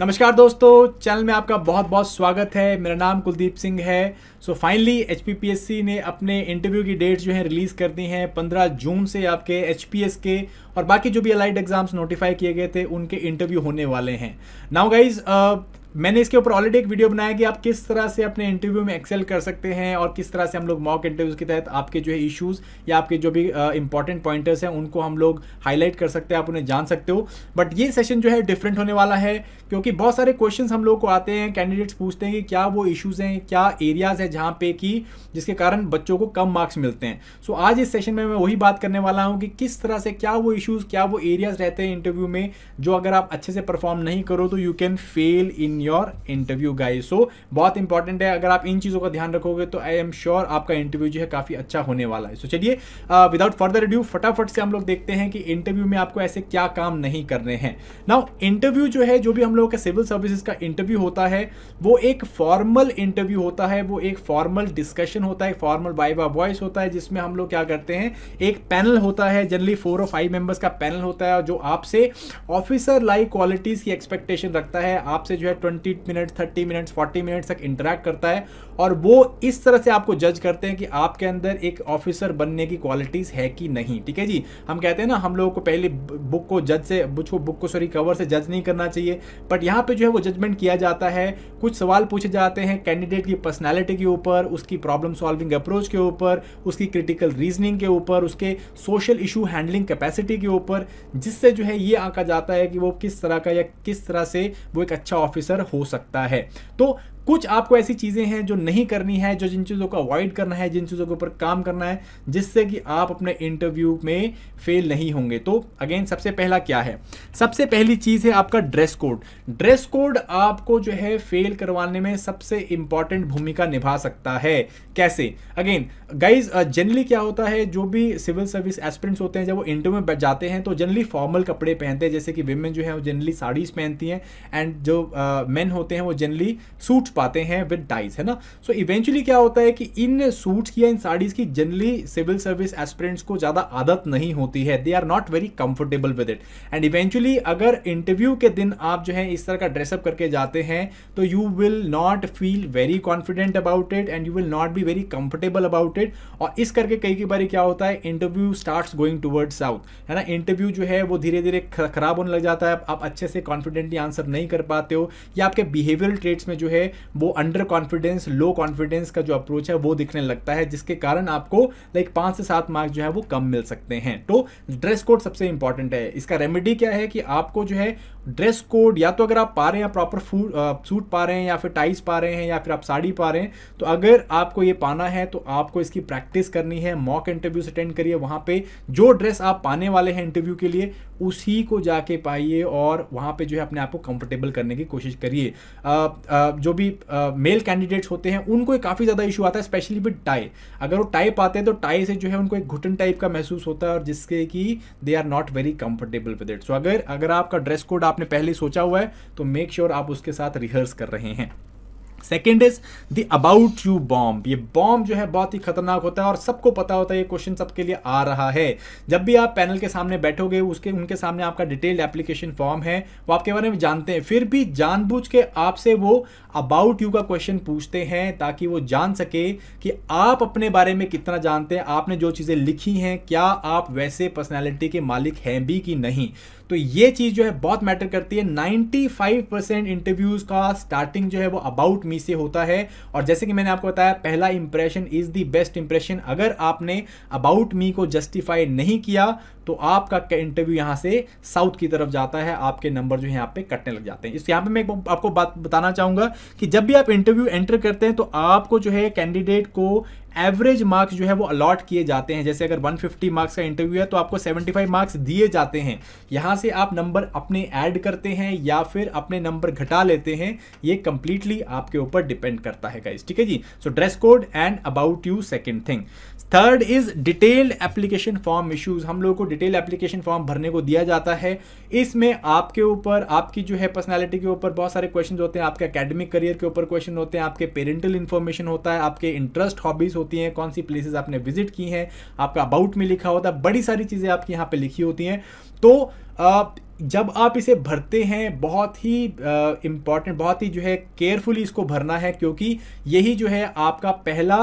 नमस्कार दोस्तों चैनल में आपका बहुत बहुत स्वागत है मेरा नाम कुलदीप सिंह है सो फाइनली एच ने अपने इंटरव्यू की डेट्स जो हैं रिलीज़ कर दी हैं 15 जून से आपके एच के और बाकी जो भी अलाइड एग्जाम्स नोटिफाई किए गए थे उनके इंटरव्यू होने वाले हैं नाउ गाइज मैंने इसके ऊपर ऑलरेडी एक वीडियो बनाया कि आप किस तरह से अपने इंटरव्यू में एक्सेल कर सकते हैं और किस तरह से हम लोग मॉक इंटरव्यूज के तहत आपके जो है इश्यूज या आपके जो भी इंपॉर्टेंट uh, पॉइंटर्स हैं उनको हम लोग हाईलाइट कर सकते हैं आप उन्हें जान सकते हो बट ये सेशन जो है डिफरेंट होने वाला है क्योंकि बहुत सारे क्वेश्चन हम लोग को आते हैं कैंडिडेट्स पूछते हैं कि क्या वो इशूज़ हैं क्या एरियाज़ हैं जहाँ पे कि जिसके कारण बच्चों को कम मार्क्स मिलते हैं सो so, आज इस सेशन में मैं वही बात करने वाला हूँ कि किस तरह से क्या वो इशूज़ क्या वो एरियाज़ रहते हैं इंटरव्यू में जो अगर आप अच्छे से परफॉर्म नहीं करो तो you can fail in your interview guys so बहुत इंपॉर्टेंट है अगर आप इन चीज़ों का ध्यान रखोगे तो आई एम श्योर आपका इंटरव्यू जो है काफ़ी अच्छा होने वाला है सो चलिए विदाउट फर्दर ड्यू फटाफट से हम लोग देखते हैं कि इंटरव्यू में आपको ऐसे क्या काम नहीं करने हैं नाउ इंटरव्यू जो है जो भी हम लोगों का सिविल सर्विसेज का इंटरव्यू होता है वो एक फॉर्मल इंटरव्यू होता है वो एक फॉर्मल डिस्कशन होता है फॉर्मल बाय बाय वॉइस होता है जिसमें हम लोग क्या करते हैं एक पैनल होता है जनरली फोर और फाइव मेंबर्स का पैनल होता है जो आपसे ऑफिसर लाइक क्वालिटीज़ की एक्सपेक्टेशन रखता है आपसे जो है twenty minute thirty minutes forty minutes तक इंटरेक्ट करता है और वो इस तरह से आपको जज करते हैं कि आपके अंदर एक ऑफिसर बनने की क्वालिटीज़ है कि नहीं ठीक है जी हम कहते हैं ना हम लोगों को पहले बुक को जज से बुझ को बुक को सॉरी कवर से जज नहीं करना चाहिए बट यहाँ पर जो है वो जजमेंट किया जाता है कुछ सवाल पूछे जाते हैं कैंडिडेट की पर्सनैलिटी के ऊपर उसकी प्रॉब्लम सॉल्विंग अप्रोच के ऊपर उसकी क्रिटिकल रीजनिंग के ऊपर उसके सोशल इशू हैंडलिंग कैपेसिटी के ऊपर जिससे जो है ये आंका जाता है कि वो किस तरह का या किस तरह से वो एक अच्छा ऑफिसर हो सकता है तो कुछ आपको ऐसी चीज़ें हैं जो नहीं करनी है जो जिन चीज़ों को अवॉइड करना है जिन चीज़ों के ऊपर काम करना है जिससे कि आप अपने इंटरव्यू में फेल नहीं होंगे तो अगेन सबसे पहला क्या है सबसे पहली चीज़ है आपका ड्रेस कोड ड्रेस कोड आपको जो है फेल करवाने में सबसे इंपॉर्टेंट भूमिका निभा सकता है कैसे अगेन गाइज जनरली क्या होता है जो भी सिविल सर्विस एस्पिरेंट्स होते हैं जब वो इंटरव्यू में जाते हैं तो जनरली फॉर्मल कपड़े पहनते हैं जैसे कि वेमेन जो है वो जनरली साड़ीज पहनती हैं एंड जो मेन uh, होते हैं वो जनरली सूट पाते हैं विद डाइज है ना सो so, इवेंचुअली क्या होता है कि इन सूट्स की या इन साड़ीज़ की जनरली सिविल सर्विस एस्पिरेंट्स को ज़्यादा आदत नहीं होती है they are not very comfortable with it and eventually अगर इंटरव्यू के दिन आप जो है इस तरह का ड्रेसअप करके जाते हैं तो you will not feel very confident about it and you will not be very comfortable about it और इस करके कई कई बार क्या होता है interview start going toward south है ना इंटरव्यू जो है वो धीरे धीरे खराब होने लग जाता है आप अच्छे से कॉन्फिडेंटली आंसर नहीं कर पाते हो या आपके बिहेवियरल ट्रेट्स में जो है वो अंडर कॉन्फिडेंस लो कॉन्फिडेंस का जो अप्रोच है वो दिखने लगता है जिसके कारण आपको लाइक पाँच से सात मार्क्स जो है वो कम मिल सकते हैं तो ड्रेस कोड सबसे इंपॉर्टेंट है इसका रेमेडी क्या है कि आपको जो है ड्रेस कोड या तो अगर आप पा रहे हैं प्रॉपर फूड सूट पा रहे हैं या फिर टाइज पा रहे हैं या फिर आप साड़ी पा रहे हैं तो अगर आपको ये पाना है तो आपको इसकी प्रैक्टिस करनी है मॉक इंटरव्यूज अटेंड करिए वहाँ पे जो ड्रेस आप पाने वाले हैं इंटरव्यू के लिए उसी को जाके पाइए और वहाँ पे जो है अपने आप को कंफर्टेबल करने की कोशिश करिए जो भी मेल कैंडिडेट्स होते हैं उनको काफ़ी ज़्यादा इशू आता है स्पेशली विद टाई अगर वो टाई पाते हैं तो टाई से जो है उनको एक घुटन टाइप का महसूस होता है और जिसके कि they are not very comfortable with it so अगर अगर आपका ड्रेस कोड आप आपने पहले सोचा हुआ है तो मेक श्योर sure आप उसके साथ रिहर्स कर रहे हैं second is the about you bomb ये बॉम्ब जो है बहुत ही खतरनाक होता है और सबको पता होता है ये क्वेश्चन सबके लिए आ रहा है जब भी आप पैनल के सामने बैठोगे उसके उनके सामने आपका डिटेल्ड एप्लीकेशन फॉर्म है वो आपके बारे में जानते हैं फिर भी जानबूझ के आपसे वो अबाउट यू का क्वेश्चन पूछते हैं ताकि वो जान सके कि आप अपने बारे में कितना जानते हैं आपने जो चीज़ें लिखी हैं क्या आप वैसे पर्सनैलिटी के मालिक हैं भी कि नहीं तो ये चीज़ जो है बहुत मैटर करती है 95 परसेंट इंटरव्यूज़ का स्टार्टिंग जो है वो अबाउट मी से होता है और जैसे कि मैंने आपको बताया पहला impression is the best impression अगर आपने अबाउट मी को जस्टिफाई नहीं किया तो आपका इंटरव्यू यहां से साउथ की तरफ जाता है आपके नंबर जो है यहां पे कटने लग जाते हैं इस यहां पे मैं आपको बात बताना चाहूंगा कि जब भी आप इंटरव्यू एंटर करते हैं तो आपको जो है कैंडिडेट को एवरेज मार्क्स जो है वो अलॉट किए जाते हैं जैसे अगर 150 मार्क्स का इंटरव्यू है तो आपको 75 मार्क्स दिए जाते हैं यहाँ से आप नंबर अपने ऐड करते हैं या फिर अपने नंबर घटा लेते हैं ये कंप्लीटली आपके ऊपर डिपेंड करता है गाइज ठीक है जी so dress code and about you second thing third is detailed application form issues हम लोगों को डिटेल एप्लीकेशन फॉर्म भरने को दिया जाता है इसमें आपके ऊपर आपकी जो है पर्सनैलिटी के ऊपर बहुत सारे क्वेश्चन होते हैं आपके अकेडमिक करियर के ऊपर क्वेश्चन होते हैं आपके पेरेंटल इन्फॉर्मेशन होता है आपके इंटरेस्ट हॉबीज होती हैं कौन सी प्लेसेज आपने विजिट की हैं आपका अबाउट में लिखा होता है बड़ी सारी चीज़ें आपकी यहाँ पर लिखी होती हैं तो जब आप इसे भरते हैं बहुत ही इम्पॉर्टेंट बहुत ही जो है केयरफुली इसको भरना है क्योंकि यही जो है आपका पहला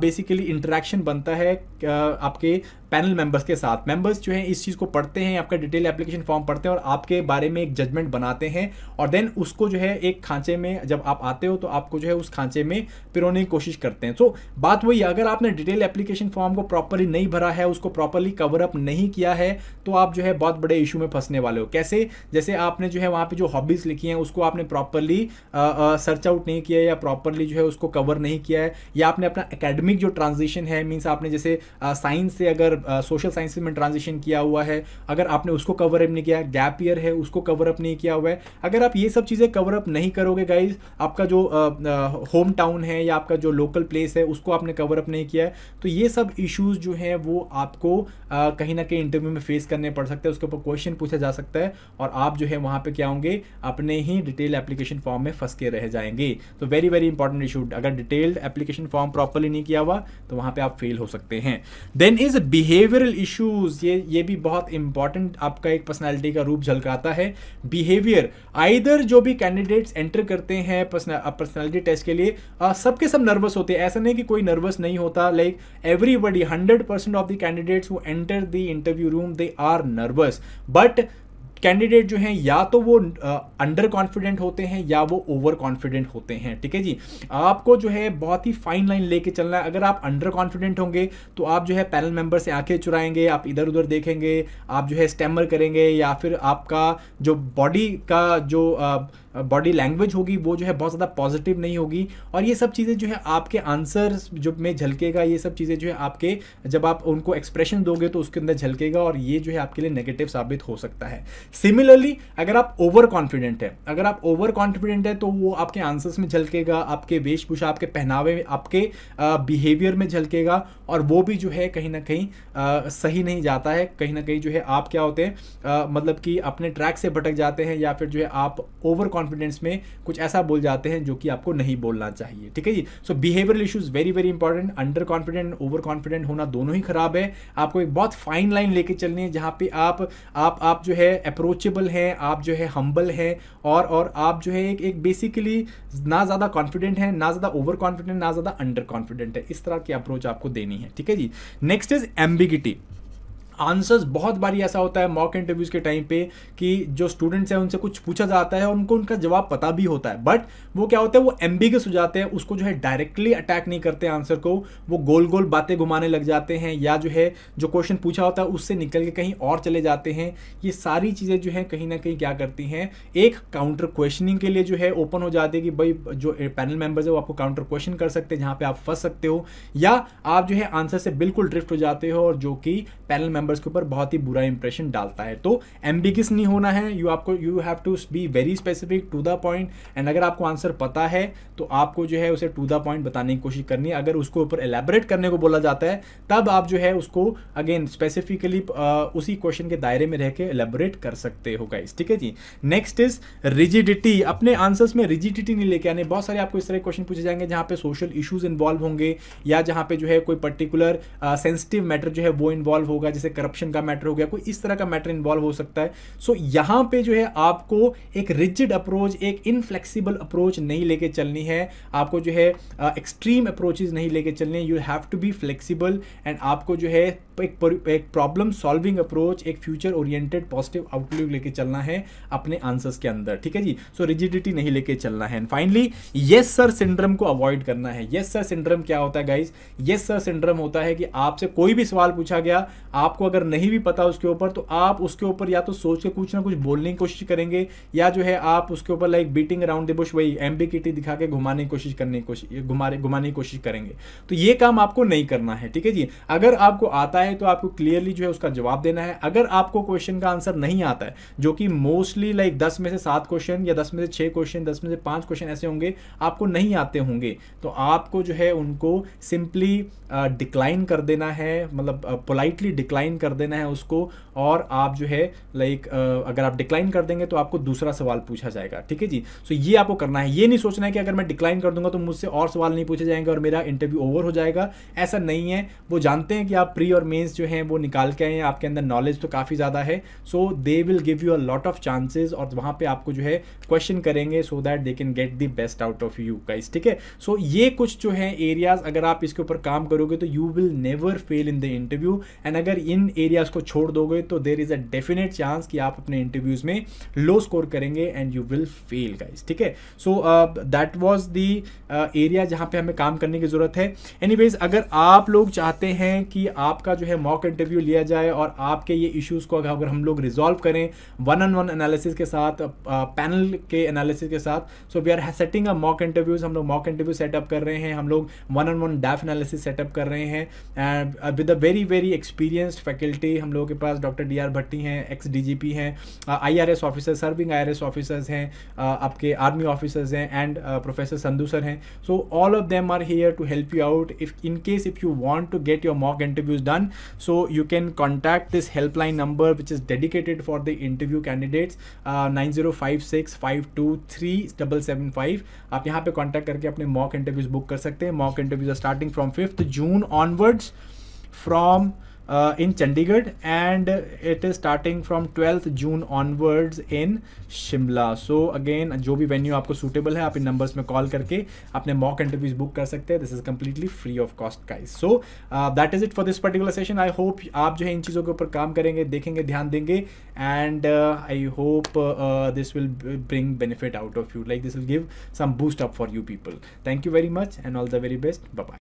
बेसिकली इंटरेक्शन बनता है आपके पैनल मेंबर्स के साथ मेंबर्स जो है इस चीज़ को पढ़ते हैं आपका डिटेल एप्लीकेशन फॉर्म पढ़ते हैं और आपके बारे में एक जजमेंट बनाते हैं और देन उसको जो है एक खांचे में जब आप आते हो तो आपको जो है उस खांचे में पिरोने की कोशिश करते हैं सो so, बात वही अगर आपने डिटेल एप्लीकेशन फॉर्म को प्रॉपरली नहीं भरा है उसको प्रॉपरली कवरअप नहीं किया है तो आप जो है बहुत बड़े इशू में फंसने वाले हो कैसे जैसे आपने जो है वहाँ पर जो हॉबीज़ लिखी हैं उसको आपने प्रॉपरली सर्च आउट नहीं किया या प्रॉपरली जो है उसको कवर नहीं किया है या आपने अपना अकेडमिक जो ट्रांजिशन है मीन्स आपने जैसे साइंस से अगर सोशल साइंस में ट्रांजिशन किया हुआ है अगर आपने उसको कवर अप नहीं किया गैप ईयर है उसको कवर अप नहीं किया हुआ है अगर आप ये सब चीज़ें कवर अप नहीं करोगे गाइज आपका जो होम टाउन है या आपका जो लोकल प्लेस है उसको आपने कवर अप नहीं किया है तो ये सब इश्यूज़ जो हैं वो आपको कहीं ना कहीं इंटरव्यू में फेस करने पड़ सकते हैं उसके ऊपर क्वेश्चन पूछा जा सकता है और आप जो है वहाँ पर क्या होंगे अपने ही डिटेल एप्लीकेशन फॉर्म में फंस के रह जाएंगे तो वेरी वेरी इंपॉर्टेंट इशू अगर डिटेल्ड एप्लीकेशन फॉर्म प्रॉपरली नहीं किया हुआ तो वहाँ पर आप फेल हो सकते हैं then is B behavioural issues ये ये भी बहुत इंपॉर्टेंट आपका एक पर्सनालिटी का रूप झलकाता है बिहेवियर आइदर जो भी कैंडिडेट्स एंटर करते हैं पर्सनैलिटी टेस्ट के लिए सबके सब नर्वस होते हैं ऐसा नहीं कि कोई नर्वस नहीं होता like everybody hundred percent of the candidates who enter the interview room they are nervous but candidate जो हैं या तो वो अंडर कॉन्फिडेंट होते हैं या वो ओवर कॉन्फिडेंट होते हैं ठीक है जी आपको जो है बहुत ही फाइन लाइन लेके चलना है अगर आप अंडर कॉन्फिडेंट होंगे तो आप जो है पैनल मेंबर से आंखें चुराएंगे आप इधर उधर देखेंगे आप जो है स्टैमर करेंगे या फिर आपका जो बॉडी का जो uh, बॉडी लैंग्वेज होगी वो जो है बहुत ज़्यादा पॉजिटिव नहीं होगी और ये सब चीज़ें जो है आपके आंसर जो में झलकेगा ये सब चीज़ें जो है आपके जब आप उनको एक्सप्रेशन दोगे तो उसके अंदर झलकेगा और ये जो है आपके लिए नेगेटिव साबित हो सकता है सिमिलरली अगर आप ओवर कॉन्फिडेंट है अगर आप ओवर कॉन्फिडेंट है तो वो आपके आंसर्स में झलकेगा आपके वेशभूषा आपके पहनावे में आपके बिहेवियर में झलकेगा और वो भी जो है कहीं ना कहीं सही नहीं जाता है कहीं ना कहीं जो है आप क्या होते हैं मतलब कि अपने ट्रैक से भटक जाते हैं या फिर जो है आप ओवर कॉन्फिडेंट कॉन्फिडेंस में कुछ ऐसा बोल जाते हैं जो कि आपको नहीं बोलना चाहिए ठीक है जी so behavioural issues very very important under confident over confident होना दोनों ही खराब है आपको एक बहुत फाइन लाइन लेके चलनी है जहाँ पे आप आप आप जो है अप्रोचेबल हैं आप जो है हम्बल हैं और और आप जो है एक एक बेसिकली ना ज़्यादा कॉन्फिडेंट है ना ज़्यादा ओवर कॉन्फिडेंट ना ज़्यादा अंडर कॉन्फिडेंट है इस तरह की अप्रोच आपको देनी है ठीक है जी नेक्स्ट इज एम्बिगिटी आंसर्स बहुत बारी ऐसा होता है मॉक इंटरव्यूज़ के टाइम पे कि जो स्टूडेंट्स हैं उनसे कुछ पूछा जाता है और उनको उनका जवाब पता भी होता है बट वो क्या होता है वो एम्बिगस हो जाते हैं उसको जो है डायरेक्टली अटैक नहीं करते आंसर को वो गोल गोल बातें घुमाने लग जाते हैं या जो है जो क्वेश्चन पूछा होता है उससे निकल के कहीं और चले जाते हैं ये सारी चीज़ें जो है कहीं ना कहीं क्या करती हैं एक काउंटर क्वेश्चनिंग के लिए जो है ओपन हो जाती है कि भाई जो पैनल मेंबर्स है वो आपको काउंटर क्वेश्चन कर सकते हैं जहाँ पे आप फंस सकते हो या आप जो है आंसर से बिल्कुल ड्रिफ्ट हो जाते हो और जो कि पैनल मेंबर मेंबर्स के ऊपर बहुत ही बुरा इंप्रेशन डालता है तो एम्बिगस नहीं होना है यू आपको you have to be very specific to the point and अगर आपको आंसर पता है तो आपको जो है उसे टू द पॉइंट बताने की कोशिश करनी है अगर उसको ऊपर एलेबरेट करने को बोला जाता है तब आप जो है उसको अगेन स्पेसिफिकली उसी क्वेश्चन के दायरे में रह के एलेबोरेट कर सकते हो गाइस ठीक है जी नेक्स्ट इज रिजिडिटी अपने आंसर्स में रिजिडिटी नहीं लेके आने बहुत सारे आपको इस तरह क्वेश्चन पूछे जाएंगे जहाँ पे सोशल इशूज इन्वॉल्व होंगे या जहाँ पे जो है कोई पर्टिकुलर सेंसिटिव मैटर जो है वो इन्वॉल्व होगा जैसे करप्शन का मैटर हो गया कोई इस तरह का मैटर इन्वॉल्व हो सकता है सो so, यहाँ पे जो है आपको एक रिजिड अप्रोच एक इनफ्लेक्सिबल अप्रोच नहीं लेके चलनी है आपको जो है एक्सट्रीम अप्रोचेज नहीं लेके चलने you have to be flexible and आपको जो है एक एक प्रॉब्लम सॉल्विंग अप्रोच एक फ्यूचर ओरिएंटेड पॉजिटिव आउटलुक लेके चलना है अपने आंसर्स के अंदर ठीक है जी सो so, रिजिडिटी नहीं लेके चलना है and finally yes sir syndrome को अवॉइड करना है यस सर सिंड्रम क्या होता है गाइज यस सर सिंड्रम होता है कि आपसे कोई भी सवाल पूछा गया आपको अगर नहीं भी पता उसके ऊपर तो आप उसके ऊपर या तो सोच के कुछ ना कुछ बोलने की कोशिश करेंगे या जो है आप उसके ऊपर like beating around the bush वही एम्बिकिटी दिखा के घुमाने की कोशिश करने की कोशिश घुमाने की कोशिश करेंगे तो ये काम आपको नहीं करना है ठीक है जी अगर आपको आता है आए तो आपको क्लियरली जो है उसका जवाब देना है अगर आपको क्वेश्चन का आंसर नहीं आता है जो कि मोस्टली लाइक like, दस में से सात क्वेश्चन या दस में से छः क्वेश्चन दस में से पाँच क्वेश्चन ऐसे होंगे आपको नहीं आते होंगे तो आपको जो है उनको सिंपली डिक्लाइन uh, कर देना है मतलब पोलाइटली uh, डिक्लाइन कर देना है उसको और आप जो है लाइक like, uh, अगर आप डिक्लाइन कर देंगे तो आपको दूसरा सवाल पूछा जाएगा ठीक है जी सो so, ये आपको करना है ये नहीं सोचना है कि अगर मैं डिक्लाइन कर दूंगा तो मुझसे और सवाल नहीं पूछे जाएंगे और मेरा इंटरव्यू ओवर हो जाएगा ऐसा नहीं है वो जानते हैं कि आप प्री और मे डोमेन्स जो हैं वो निकाल के आए आपके अंदर नॉलेज तो काफ़ी ज़्यादा है so they will give you a lot of chances और वहाँ पर आपको जो है क्वेश्चन करेंगे so that they can get the best out of you guys ठीक है सो ये कुछ जो है एरियाज अगर आप इसके ऊपर काम करोगे तो you will never fail in the interview and अगर इन एरियाज को छोड़ दोगे तो there is a definite chance कि आप अपने इंटरव्यूज में लो स्कोर करेंगे and you will fail guys ठीक है so that was the area जहां पे हमें काम करने की ज़रूरत है एनी अगर आप लोग चाहते हैं कि आपका जो है मॉक इंटरव्यू लिया जाए और आपके ये इश्यूज़ को अगर हम लोग रिजॉल्व करें वन ऑन वन एनालिसिस के साथ पैनल के एनालिसिस के साथ so we are setting a mock interviews हम लोग मॉक इंटरव्यू सेटअप कर रहे हैं हम लोग one on one DAF analysis setup कर रहे हैं and with a very very experienced faculty हम लोगों के पास डॉक्टर डी आर भट्टी हैं एक्स डी जी पी हैं I R S officer serving I R S officers हैं uh, आपके आर्मी ऑफिसर्स हैं एंड प्रोफेसर संधू सर हैं so all of them are here to help you out if in case if you want to get your mock interviews done so you can contact this helpline number which is dedicated for the interview candidates uh, 9056523775 aap contact karke apne mock interviews book kar sakte. mock interviews are starting from 5th june onwards from uh, in Chandigarh and it is starting from 12th June onwards in Shimla. So again जो भी venue आपको suitable है आप इन numbers में call करके अपने mock interviews book कर सकते हैं This is completely free of cost guys. So uh, that is it for this particular session. I hope आप जो है इन चीज़ों के ऊपर काम करेंगे देखेंगे ध्यान देंगे and uh, I hope uh, this will bring benefit out of you. Like this will give some boost up for you people. Thank you very much and all the very best. Bye bye.